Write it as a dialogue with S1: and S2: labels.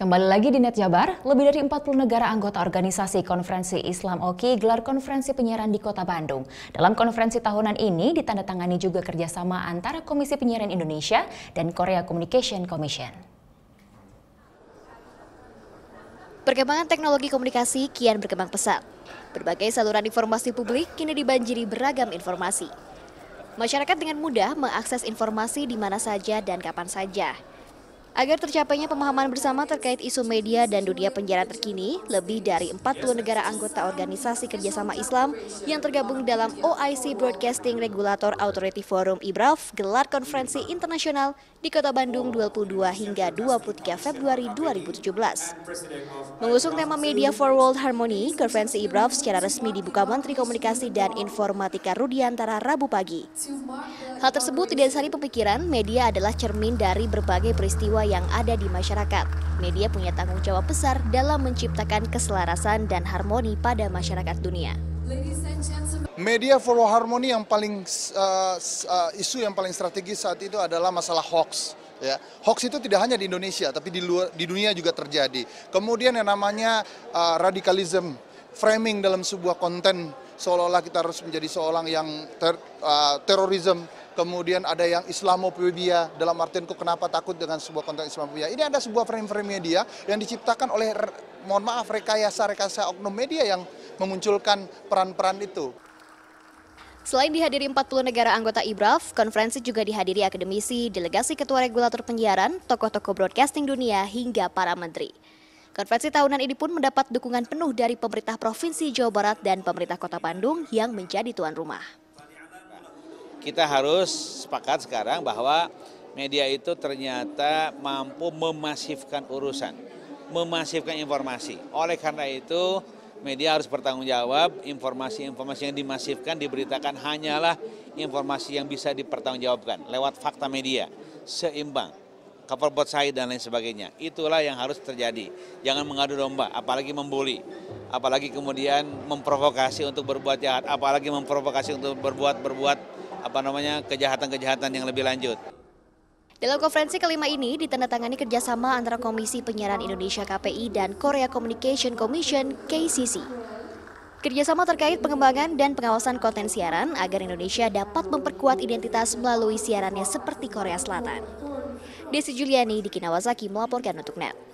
S1: Kembali lagi di Net Jabar, lebih dari 40 negara anggota organisasi Konferensi Islam OKI gelar konferensi penyiaran di Kota Bandung. Dalam konferensi tahunan ini ditandatangani juga kerjasama antara Komisi Penyiaran Indonesia dan Korea Communication Commission. Perkembangan teknologi komunikasi kian berkembang pesat. Berbagai saluran informasi publik kini dibanjiri beragam informasi. Masyarakat dengan mudah mengakses informasi di mana saja dan kapan saja. Agar tercapainya pemahaman bersama terkait isu media dan dunia penjara terkini, lebih dari 40 negara anggota Organisasi Kerjasama Islam yang tergabung dalam OIC Broadcasting Regulator Authority Forum IBRAF gelar konferensi internasional di kota Bandung 22 hingga 23 Februari 2017. Mengusung tema Media for World Harmony, konferensi IBRAF secara resmi dibuka Menteri Komunikasi dan Informatika Rudiantara Rabu pagi. Hal tersebut tidak didasari pemikiran media adalah cermin dari berbagai peristiwa peristiwa yang ada di masyarakat. Media punya tanggung jawab besar dalam menciptakan keselarasan dan harmoni pada masyarakat dunia. Media for harmony yang paling uh, uh, isu yang paling
S2: strategis saat itu adalah masalah hoax. Ya, hoax itu tidak hanya di Indonesia, tapi di luar di dunia juga terjadi. Kemudian yang namanya uh, eh, radikalisme, framing dalam sebuah konten seolah-olah kita harus menjadi seorang yang ter, uh, terorisme kemudian ada yang Islamophobia dalam artian kok kenapa takut dengan sebuah konten Islamophobia. Ini ada sebuah frame-frame media yang diciptakan oleh mohon maaf rekayasa-rekayasa oknum media yang memunculkan peran-peran itu.
S1: Selain dihadiri 40 negara anggota IBRAF, konferensi juga dihadiri akademisi, delegasi ketua regulator penyiaran, tokoh-tokoh broadcasting dunia, hingga para menteri. Konferensi tahunan ini pun mendapat dukungan penuh dari pemerintah Provinsi Jawa Barat dan pemerintah Kota Bandung yang menjadi tuan rumah
S3: kita harus sepakat sekarang bahwa media itu ternyata mampu memasifkan urusan, memasifkan informasi. Oleh karena itu, media harus bertanggung jawab, informasi-informasi yang dimasifkan, diberitakan hanyalah informasi yang bisa dipertanggungjawabkan lewat fakta media, seimbang, cover bot saya dan lain sebagainya. Itulah yang harus terjadi. Jangan mengadu domba, apalagi membuli, apalagi kemudian memprovokasi untuk berbuat jahat, apalagi memprovokasi untuk berbuat-berbuat apa namanya kejahatan-kejahatan yang lebih lanjut.
S1: Dalam konferensi kelima ini ditandatangani kerjasama antara Komisi Penyiaran Indonesia KPI dan Korea Communication Commission KCC. Kerjasama terkait pengembangan dan pengawasan konten siaran agar Indonesia dapat memperkuat identitas melalui siarannya seperti Korea Selatan. Desi Juliani di Kinawasaki melaporkan untuk NET.